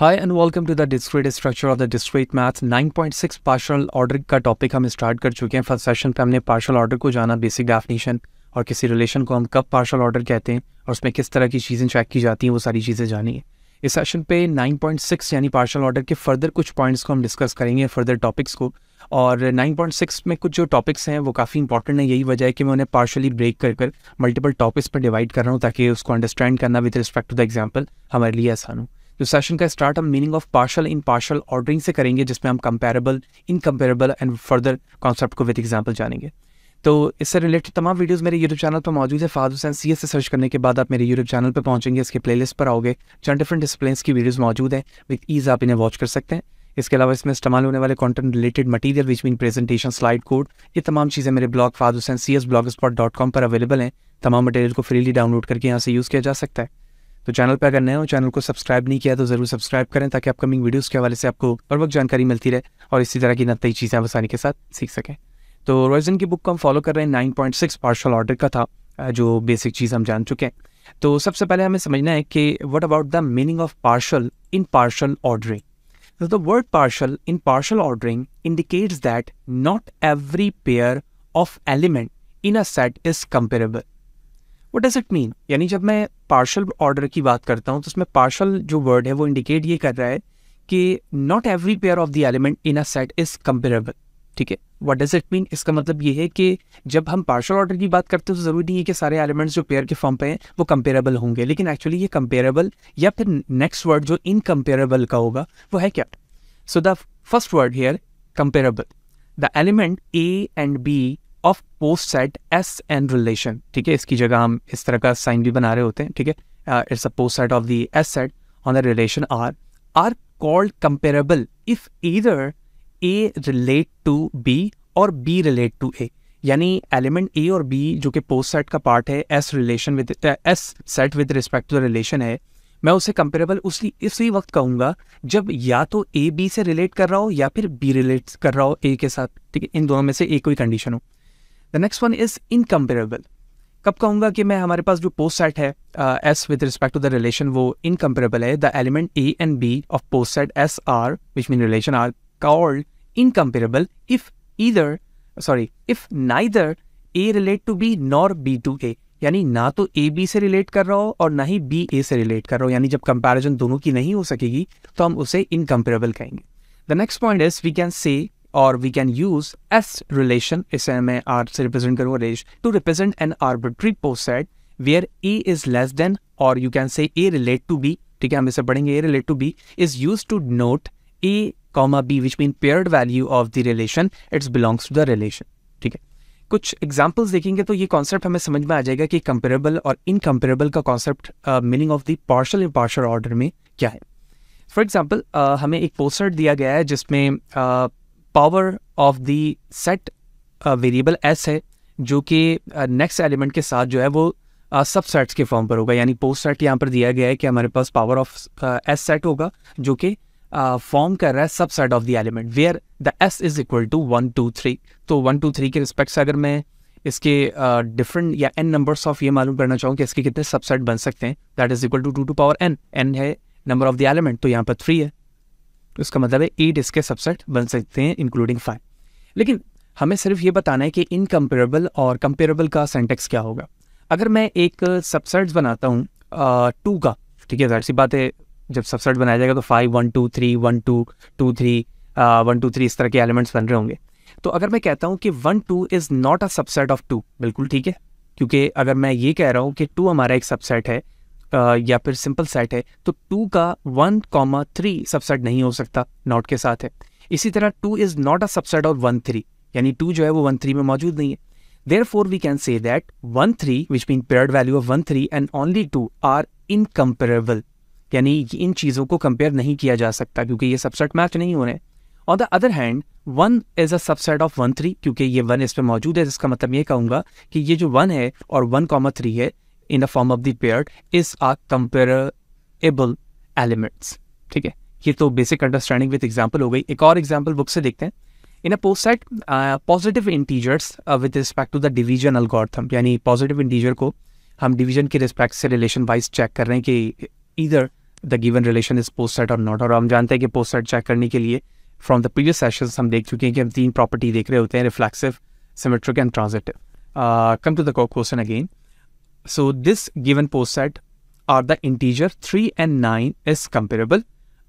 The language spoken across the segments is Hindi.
Hi and welcome to the discrete structure of the discrete math 9.6 partial order का टॉपिक हम स्टार्ट कर चुके हैं फर्स्ट सेशन पे हमने पार्शल ऑर्डर को जाना बेसिक डेफिनेशन और किसी रिलेशन को हम कब पार्शल ऑर्डर कहते हैं और उसमें किस तरह की चीज़ें चेक की जाती हैं वो सारी चीज़ें जानी है इस सेशन पे 9.6 यानी पार्शल ऑर्डर के फर्दर कुछ पॉइंट्स को हम डिस्कस करेंगे फर्दर टॉपिक्स को और 9.6 में कुछ जो टॉपिक्स हैं वो काफ़ी इंपॉर्टेंट है यही वजह है कि मैं उन्हें पार्शली ब्रेक कर कर मल्टीपल टॉपिक्स पर डिवाइड कर रहा हूँ ताकि उसको अंडरस्टैंड करना with respect to the example हमारे लिए आसान हो तो सेशन का स्टार्ट हम meaning of partial in partial ordering से करेंगे जिसमें हम comparable incomparable and further concept को विद एग्जाम्पल जानेंगे तो इससे रिलेटेड तमाम वीडियोस मेरे यूट्यूब चैनल पर मौजूद है फाद हुसैन सी से सर्च करने के बाद आप मेरे यूट्यूब चैनल पर पहुंचेंगे इसके प्लेलिस्ट पर आओगे जहाँ डिफरेंट डिस्प्लेस की वीडियोस मौजूद हैं विद ईज आप इन्हें वॉच कर सकते हैं इसके अलावा इसमें इस्तेमाल होने वाले content related material which mean presentation slide code ये तमाम चीज़ें मेरे blog Fahad Hussain C S blogspot dot com पर अवेलेबल हैं तमाम मटेरियल को फ्रीली डाउनलोड करके यहाँ से यूज़ किया जा सकता है तो चैनल पर अगर नए हो चैनल को सब्सक्राइब नहीं किया तो जरूर सब्सक्राइब करें ताकि अपकमिंग वीडियोस के हवाले से आपको हर वक्त जानकारी मिलती रहे और इसी तरह की नई चीज़ें आसानी के साथ सीख सकें तो रोजन की बुक को हम फॉलो कर रहे हैं nine point six partial order का था जो बेसिक चीज़ हम जान चुके हैं तो सबसे पहले हमें समझना है कि what about the meaning of partial in partial ordering the word partial in partial ordering indicates that not every pair of element in a set is comparable what does it mean यानी जब मैं पार्शल ऑर्डर की बात करता हूँ तो उसमें पार्शल जो वर्ड है वो इंडिकेट ये कर रहा है कि not every pair of the element in a set is comparable ठीक है वट डज इट मीन इसका मतलब ये है कि जब हम पार्शल ऑर्डर की बात करते हैं तो ज़रूरी नहीं है कि सारे एलिमेंट्स जो पेयर के फॉर्म पे हैं वो कंपेरेबल होंगे लेकिन एक्चुअली ये कंपेरेबल या फिर नेक्स्ट वर्ड जो इनकम्पेरेबल का होगा वो है क्या so the first word here comparable the element A and B of post set S an relation ठीक है इसकी जगह हम इस तरह का साइन भी बना रहे होते हैं ठीक है it's a post poset of the S set on the relation R are called comparable if either A relate to B और बी रिलेट टू ए यानी एलिमेंट ए और बी जो कि पोस्ट सेट का पार्ट है S relation with S set with respect to the relation है मैं उसे कंपेरेबल उसी इसी वक्त कहूंगा जब या तो ए बी से रिलेट कर रहा हो या फिर बी रिलेट कर रहा हो ए के साथ ठीक है इन दोनों में से एक कोई कंडीशन हो the next one is incomparable कब कहूंगा कि मैं हमारे पास जो पोस्ट सेट है S with respect to the relation वो इनकम्पेरेबल है the element A and B of post set S are which mean relation are called incomparable if either sorry if neither A relate to B nor B to A यानी ना तो ए बी से रिलेट कर रहा हो और ना ही बी ए से रिलेट कर रहा हो यानी जब कंपैरिजन दोनों की नहीं हो सकेगी तो हम उसे इनकम्पेरेबल कहेंगे the next point is we can say or we can use S relation इसे मैं आर से रिप्रेजेंट करूँगा relation to represent an arbitrary poset where A is less than or you can say A relate to B ठीक है हम इसे पढ़ेंगे A relate to B is use to note A comma B which mean paired value of the relation it's belongs to the relation ठीक है कुछ एग्जाम्पल्स देखेंगे तो ये कॉन्सेप्ट हमें समझ में आ जाएगा कि कंपेरेबल और इनकम्पेरेबल का concept meaning of the partial in partial order में क्या है फॉर एग्जाम्पल uh, हमें एक पोस्टर दिया गया है जिसमें uh, power of the set variable S है जो कि नेक्स्ट uh, एलिमेंट के साथ जो है वो सब uh, सेट्स के फॉर्म पर होगा यानी पोस्ट सेट यहाँ पर दिया गया है कि हमारे पास पावर ऑफ एस सेट होगा जो कि फॉर्म uh, कर रहा है subset of the element where the S is equal to one two three तो वन टू थ्री के रिस्पेक्ट से अगर मैं इसके डिफरेंट uh, या एन नंबर्स ऑफ ये मालूम करना चाहूँ कि इसके कितने सबसेट बन सकते हैं that is equal to two two power n n है नंबर ऑफ द एलिमेंट तो यहाँ पर थ्री है तो इसका मतलब है एट इसके सबसेट बन सकते हैं इंक्लूडिंग फाइव लेकिन हमें सिर्फ ये बताना है कि इनकम्पेरेबल और कंपेरेबल का सेंटेक्स क्या होगा अगर मैं एक सबसेट्स बनाता हूँ टू का ठीक है जाहिर सी बात है जब सबसेट बनाया जाएगा तो five one two three one two two three one two three इस तरह के एलिमेंट्स बन रहे होंगे तो अगर मैं कहता हूँ कि one two is not a subset of two बिल्कुल ठीक है क्योंकि अगर मैं ये कह रहा हूँ कि टू हमारा एक सबसेट है या फिर सिंपल सेट है तो टू का वन कॉमा थ्री सबसेट नहीं हो सकता नॉट के साथ है इसी तरह two is not a subset of one three यानी टू जो है वो वन थ्री में मौजूद नहीं है therefore we can say that one three which mean paired value of one three and only two are incomparable यानी इन चीज़ों को कंपेयर नहीं किया जा सकता क्योंकि ये सबसेट मैच नहीं हो रहे on the other hand one is a subset of one three क्योंकि ये वन इस पर मौजूद है जिसका मतलब ये कहूँगा कि ये जो वन है और वन कॉमा थ्री है in the form of the pair is are comparable elements ठीक है ये तो बेसिक अंडरस्टैंडिंग विद एग्जाम्पल हो गई एक और एग्जाम्पल बुक से देखते हैं in a post poset positive integers with respect to the division algorithm यानी पॉजिटिव इंटीजर को हम डिवीजन के रिस्पेक्ट से रिलेशन वाइज चेक कर रहे हैं कि इधर the given relation is post set or not और हम जानते हैं कि पोस्ट सेट चेक करने के लिए फ्रॉम द प्रीवियस सेशन हम देख चुके हैं कि हम तीन प्रॉपर्टी देख रहे होते हैं reflexive symmetric and transitive come to the question again So this given post set are the integer 3 and 9 is comparable.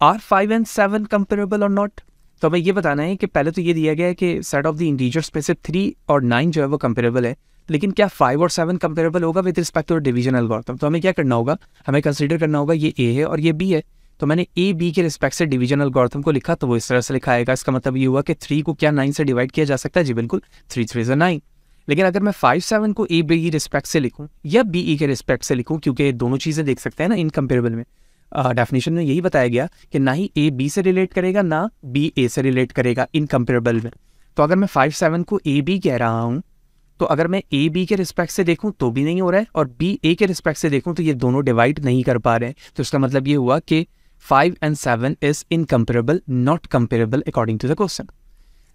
Are 5 and 7 comparable or not? तो हमें ये बताना है कि पहले तो ये दिया गया है कि सेट ऑफ द इंटीजर में थ्री और नाइन जो है वो कंपेरेबल है लेकिन क्या फाइव और सेवन कंपेरेबल होगा with respect to division algorithm तो हमें क्या करना होगा हमें कंसिडर करना होगा ये ए है और ये बी है तो मैंने ए बी के रिस्पेक्ट से डिवीजन एल्गोरिथम को लिखा तो वो इस तरह से लिखा आएगा इसका मतलब ये हुआ कि थ्री को क्या नाइन से डिवाइड किया जा सकता है जी बिल्कुल थ्री थ्री जो नाइन लेकिन अगर मैं फाइव सेवन को ए बी ई रिस्पेक्ट से लिखूँ या बी ई e के रिस्पेक्ट से लिखूँ क्योंकि दोनों चीज़ें देख सकते हैं ना इनकम्पेरेबल में डेफिनेशन uh, में यही बताया गया कि ना ही ए बी से रिलेट करेगा ना बी ए से रिलेट करेगा इनकम्पेरेबल में तो अगर मैं फाइव सेवन को ए बी कह रहा हूँ तो अगर मैं ए बी के रिस्पेक्ट से देखूं तो भी नहीं हो रहा है और बी ए के रिस्पेक्ट से देखूँ तो ये दोनों डिवाइड नहीं कर पा रहे तो इसका मतलब ये हुआ कि five and seven is incomparable not comparable according to the question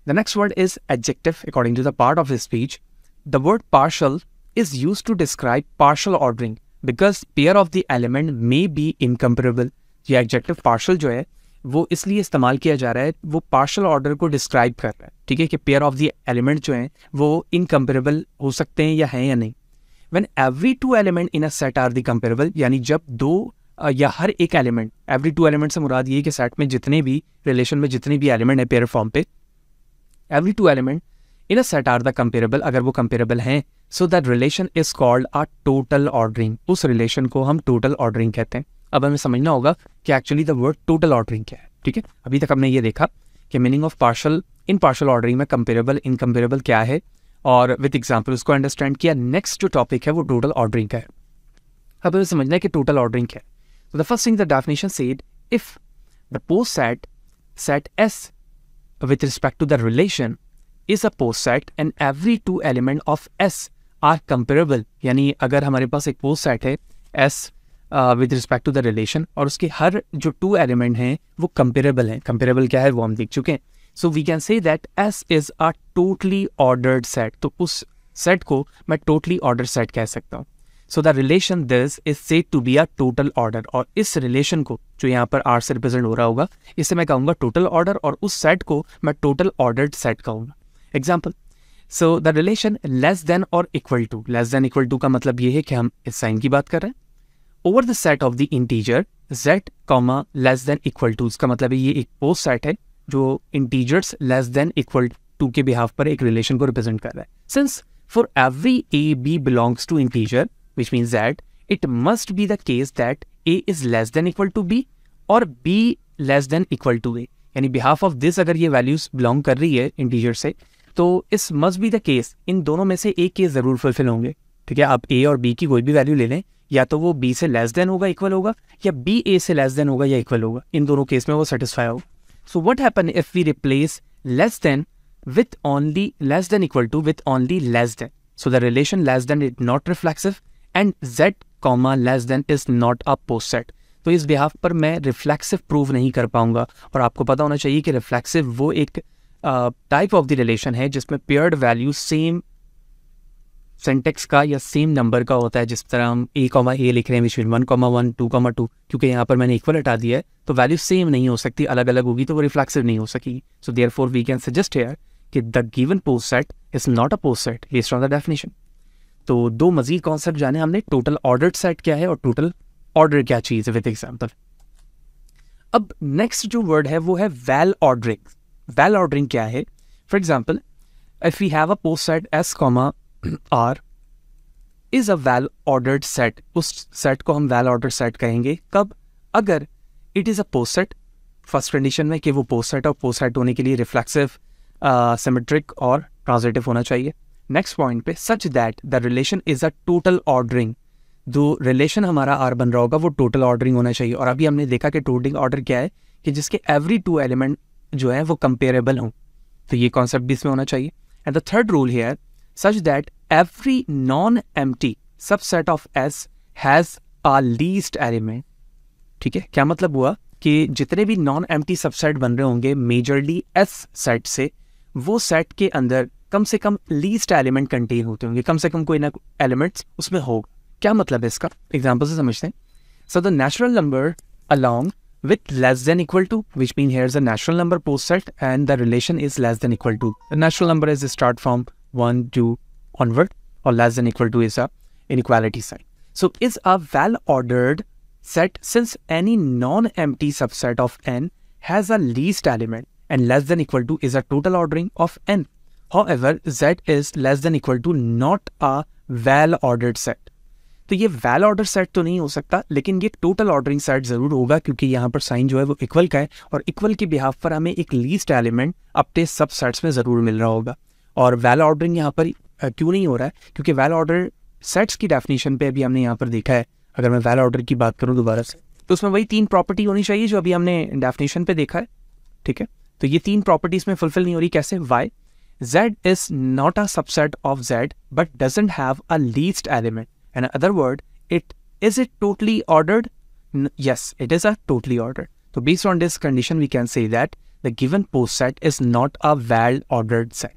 the next word is adjective according to the part of speech The word partial is used to describe partial ordering because pair of the element may be incomparable. ये एडजेक्टिव partial जो है वो इसलिए इस्तेमाल किया जा रहा है वो पार्शल ऑर्डर को डिस्क्राइब कर रहा है ठीक है कि पेयर ऑफ दी एलिमेंट जो हैं वो इनकम्पेरेबल हो सकते हैं या हैं या नहीं when every two element in a set are the comparable यानी जब दो या हर एक एलिमेंट एवरी टू एलिमेंट से मुराद ये कि सेट में जितने भी रिलेशन में जितने भी एलिमेंट है पेयर फॉर्म पे every two element in a set are the comparable अगर वो कंपेरेबल हैं so that relation is called a total ordering उस रिलेशन को हम टोटल ऑर्डरिंग कहते हैं अब हमें समझना होगा कि actually the word total ordering क्या है ठीक है अभी तक हमने ये देखा कि meaning of partial in partial ordering में कंपेरेबल इनकम्पेरेबल क्या है और विथ एग्जाम्पल उसको अंडरस्टैंड किया नेक्स्ट जो टॉपिक है वो टोटल ऑर्डरिंग का है अब हमें समझना है कि टोटल ऑर्डरिंग क्या है the first thing the definition said if the post set set S with respect to the relation is a post set and every two element of S are comparable यानी अगर हमारे पास एक पोस्ट सेट है S with respect to the relation और उसके हर जो टू एलिमेंट हैं वो कंपेरेबल हैं कंपेरेबल क्या है वो हम देख चुके हैं so we can say that S is a totally ordered set तो उस सेट को मैं टोटली ऑर्डर सेट कह सकता हूँ so the relation this is said to be a total order और इस रिलेशन को जो यहाँ पर आर से रिप्रेजेंट हो रहा होगा इसे मैं कहूँगा टोटल ऑर्डर और उस सेट को मैं टोटल ऑर्डर्ड सेट कहूँगा example so the relation less than और equal to less than equal to का मतलब ये है कि हम इस साइन की बात कर रहे हैं over the set of the integer z comma less than equal to इसका मतलब है ये एक वो सेट है जो integers less than equal to के बिहाव पर एक रिलेशन को रिप्रेजेंट कर रहा है since for every A B belongs to integer which means that it must be the case that A is less than equal to B और B less than equal to A यानी बिहाफ ऑफ दिस अगर ये वैल्यूज बिलोंग कर रही है इंटीजर से तो इस मस्ट बी द केस इन दोनों में से एक केस ज़रूर फुलफिल होंगे ठीक है आप ए और बी की कोई भी वैल्यू ले लें या तो वो बी से लेस देन होगा इक्वल होगा या बी ए से लेस देन होगा या इक्वल होगा इन दोनों केस में वो सेटिस्फाई हो so what happen if we replace less than with only less than equal to with only less than so the relation less than it not reflexive and Z comma less than is not a post set तो इस बिहाफ पर मैं रिफ्लेक्सिव प्रूव नहीं कर पाऊंगा और आपको पता होना चाहिए कि रिफ्लेक्सिव वो एक टाइप ऑफ द रिलेशन है जिसमें पेयर्ड वैल्यू सेम सेंटेक्स का या सेम नंबर का होता है जिस तरह हम ए कॉमा ए लिख रहे हैं विश्विन one comma one two comma two क्योंकि यहाँ पर मैंने इक्वल हटा दिया है तो वैल्यू सेम नहीं हो सकती अलग अलग होगी तो वो रिफ्लेक्सिव नहीं हो सकेगी so therefore we can suggest here कि the given post set is not a post set based on the definition तो दो मजीद कॉन्सेप्ट जाने हमने टोटल ऑर्डर सेट क्या है और टोटल ऑर्डर क्या चीज़ है विद एग्जाम्पल अब नेक्स्ट जो वर्ड है वो है वेल ऑर्डरिंग वेल ऑर्डरिंग क्या है for example if you have a post set S comma R is a well ordered set उस सेट को हम वेल ऑर्डर सेट कहेंगे कब अगर it is a post set first condition में कि वो पोस्ट सेट और पोस्ट सेट होने के लिए रिफ्लेक्सिव सिमेट्रिक uh, और ट्रांजिटिव होना चाहिए नेक्स्ट पॉइंट पे such that the relation is a total ordering जो रिलेशन हमारा आर बन रहा होगा वो टोटल ऑर्डरिंग होना चाहिए और अभी हमने देखा कि टोटल ऑर्डर क्या है कि जिसके एवरी टू एलिमेंट जो है वो कंपेरेबल हों तो ये कॉन्सेप्ट भी इसमें होना चाहिए and the third rule here such that every non empty subset of S has a least element ठीक है क्या मतलब हुआ कि जितने भी नॉन एम टी सबसेट बन रहे होंगे मेजरली एस सेट से वो सेट के अंदर कम से कम लीस्ट एलिमेंट कंटेन होते होंगे कम से कम कोई ना एलिमेंट्स उसमें होगा क्या मतलब है इसका एग्जाम्पल से समझते हैं so the natural number along with less than equal to, which means here's a natural number post set and the relation is less than equal to. The natural number is start from 1, to onward or less than equal to is a inequality sign. So is a well-ordered set since any non-empty subset of n has a least element and less than equal to is a total ordering of n. However, z is less than equal to not a well-ordered set. तो ये वैल ऑर्डर सेट तो नहीं हो सकता लेकिन ये टोटल ऑर्डरिंग सेट ज़रूर होगा क्योंकि यहाँ पर साइन जो है वो इक्वल का है और इक्वल के बिहाफ पर हमें एक लीस्ट एलिमेंट अपने सब सेट्स में ज़रूर मिल रहा होगा और वैल ऑर्डरिंग यहाँ पर क्यों नहीं हो रहा है क्योंकि वैल ऑर्डर सेट्स की डेफिनेशन पे अभी हमने यहाँ पर देखा है अगर मैं वैल ऑर्डर की बात करूँ दोबारा से तो उसमें वही तीन प्रॉपर्टी होनी चाहिए जो अभी हमने डेफिनेशन पे देखा है ठीक है तो ये तीन प्रॉपर्टीज में फुलफिल नहीं हो रही कैसे Y Z is not a subset of Z but doesn't have a least element In other word, it is it totally ordered? N yes, it is a totally ordered. So based on this condition, we can say that the given post set is not a well ordered set.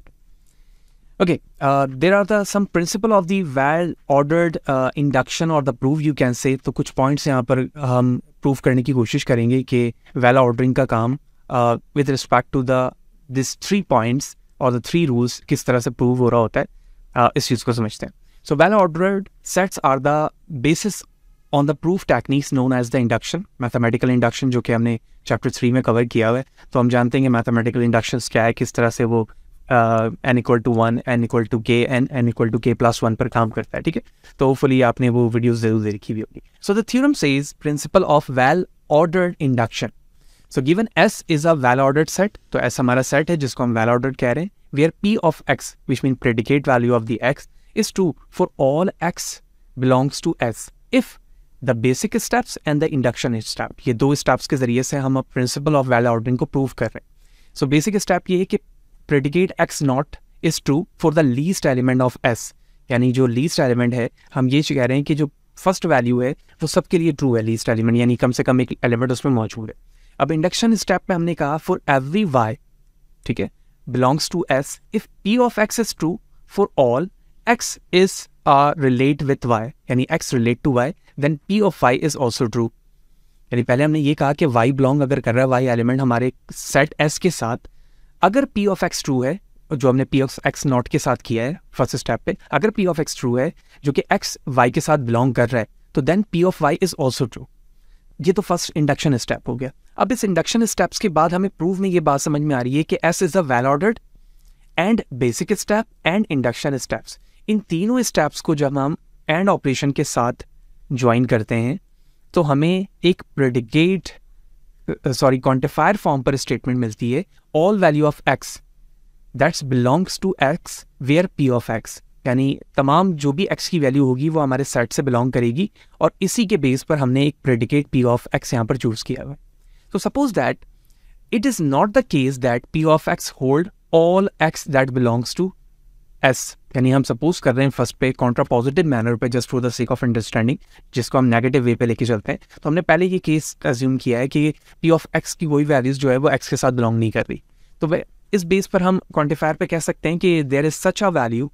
Okay, uh, there are the some principle of the well ordered uh, induction or the proof you can say. so. कुछ points यहाँ पर हम proof करने की कोशिश करेंगे कि well ordering का काम uh, with respect to the these three points or the three rules किस तरह से prove हो रहा होता है uh, इस चीज़ को समझते हैं So well-ordered sets are the basis on the proof techniques known as the induction mathematical induction जो कि हमने चैप्टर थ्री में कवर किया हुआ है तो हम जानते हैं मैथमेटिकल इंडक्शन क्या है किस तरह से वो N equal to one N equal to K N N equal to K plus one पर काम करता है ठीक है तो होपफुली आपने वो वीडियोज जरूर देखी भी होगी so the theorem says principle of well ordered induction so given S is a well ordered set तो एस हमारा सेट है जिसको हम वेल ऑर्डर्ड कह रहे हैं we are P of X which mean predicate value of the X is true for all x belongs to s if the basic steps and the induction step ये दो स्टेप्स के जरिए से हम अब प्रिंसिपल ऑफ वैल्यू ऑर्डरिंग को प्रूव कर रहे हैं सो बेसिक स्टेप ये है कि predicate X not is true for the least element of S यानी जो लीस्ट एलिमेंट है हम ये कह रहे हैं कि जो फर्स्ट वैल्यू है वो सबके लिए ट्रू है लीस्ट एलिमेंट यानी कम से कम एक एलिमेंट उसमें मौजूद है अब इंडक्शन स्टेप में हमने कहा फॉर एवरी वाई ठीक है belongs to S if P of X is true for all x is uh, relate with y यानी x relate to y then p of y is also true यानी पहले हमने ये कहा कि y belong अगर कर रहा है y element हमारे set s के साथ अगर p of x true है जो हमने p of x not के साथ किया है first step पे अगर p of x true है जो कि x y के साथ belong कर रहा है तो then p of y is also true. ये तो फर्स्ट इंडक्शन स्टेप हो गया अब इस इंडक्शन स्टेप्स के बाद हमें प्रूव में ये बात समझ में आ रही है कि S is a well ordered and basic step and induction steps इन तीनों स्टेप्स को जब हम एंड ऑपरेशन के साथ ज्वाइन करते हैं तो हमें एक प्रेडिकेट सॉरी क्वान्टिफायर फॉर्म पर स्टेटमेंट मिलती है all value of X that's belongs to X where P of X यानी तमाम जो भी एक्स की वैल्यू होगी वो हमारे सेट से बिलोंग करेगी और इसी के बेस पर हमने एक प्रेडिकेट पी ऑफ एक्स यहाँ पर चूज़ किया हुआ है तो suppose that it is not the case that P of X hold all X that belongs to S यानी हम सपोज कर रहे हैं फर्स्ट पे कॉन्ट्रा पॉजिटिव मैनर पे just for the sake of understanding जिसको हम नेगेटिव वे पे लेके चलते हैं तो हमने पहले ये केस अज्यूम किया है कि पी ऑफ एक्स की कोई वैल्यूज़ जो है वो एक्स के साथ बिलोंग नहीं कर रही तो वे इस बेस पर हम क्वान्टिफायर पे कह सकते हैं कि there is such a value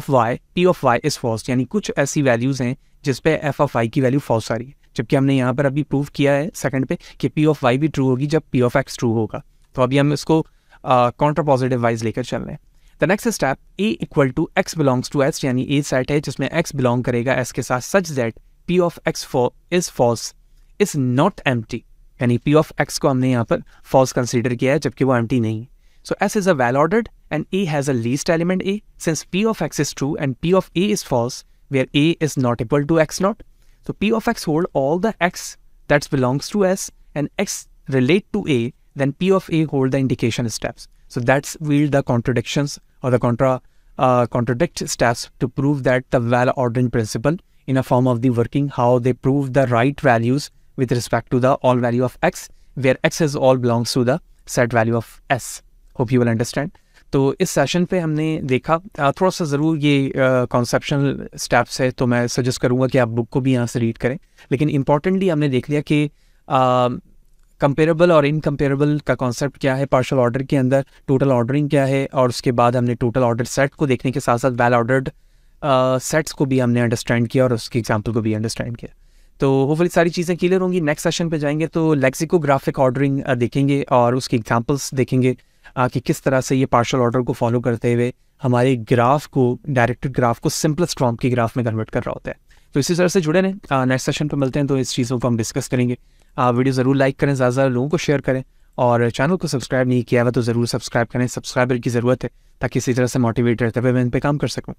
of Y P of Y is false यानी कुछ ऐसी वैल्यूज़ हैं जिस पे एफ ऑफ वाई की वैल्यू फॉल्स आ रही है जबकि हमने यहाँ पर अभी प्रूव किया है सेकंड पे कि पी ऑफ वाई भी ट्रू होगी जब पी ऑफ एक्स ट्रू होगा तो अभी हम इसको कॉन्ट्रा पॉजिटिव वाइज लेकर चल रहे हैं The next step A equal to x belongs to S यानी A set है जिसमें x belong to S के such that P of x for is false is not empty यानी P of x को हमने यहाँ पर false consider किया empty So S is a well ordered and A has a least element A since P of x is true and P of A is false where A is not equal to x not So P of x hold all the x that belongs to S and x relate to A then P of A hold the indication steps so that's wield the contradictions or the contra uh, contradict steps to prove that the well ordering principle in a form of the working how they prove the right values with respect to the all value of x where x is all belongs to the set value of s hope you will understand तो इस सेशन पे हमने देखा थोड़ा सा ज़रूर ये कॉन्सेप्शनल स्टेप्स है तो मैं सजेस्ट करूँगा कि आप बुक को भी यहाँ से रीड करें लेकिन इंपॉर्टेंटली हमने देख लिया कि कंपेरेबल और इनकम्पेरेबल का कॉन्सेप्ट क्या है पार्शल ऑर्डर के अंदर टोटल ऑर्डरिंग क्या है और उसके बाद हमने टोटल ऑर्डर सेट को देखने के साथ साथ वेल ऑर्डर्ड सेट्स को भी हमने अंडरस्टैंड किया और उसकी एग्जाम्पल को भी अंडरस्टैंड किया तो होपफुली सारी चीज़ें क्लियर होंगी नेक्स्ट सेशन पे जाएंगे तो लेक्सिकोग्राफिक ऑर्डरिंग uh, देखेंगे और उसकी एग्जाम्पल्स देखेंगे uh, कि किस तरह से ये पार्शल ऑर्डर को फॉलो करते हुए हमारे ग्राफ को डायरेक्टेड ग्राफ को सिंपलेस्ट फॉर्म के ग्राफ में कन्वर्ट कर रहा होता है तो इसी तरह से जुड़े रहें नेक्स्ट सेशन पर मिलते हैं तो इस चीज़ों को हम डिस्कस करेंगे आप वीडियो ज़रूर लाइक करें ज़्यादा ज़्यादा लोगों को शेयर करें और चैनल को सब्सक्राइब नहीं किया हुआ तो ज़रूर सब्सक्राइब करें सब्सक्राइबर की ज़रूरत है ताकि इसी तरह से मोटिवेट रहते हुए मैं इन पर काम कर सकूँ